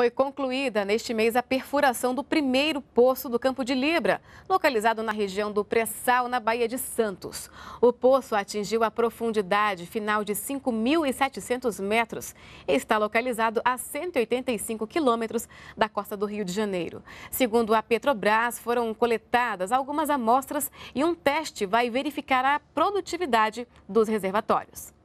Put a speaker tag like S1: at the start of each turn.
S1: Foi concluída neste mês a perfuração do primeiro poço do Campo de Libra, localizado na região do Pressal na Baía de Santos. O poço atingiu a profundidade final de 5.700 metros e está localizado a 185 quilômetros da costa do Rio de Janeiro. Segundo a Petrobras, foram coletadas algumas amostras e um teste vai verificar a produtividade dos reservatórios.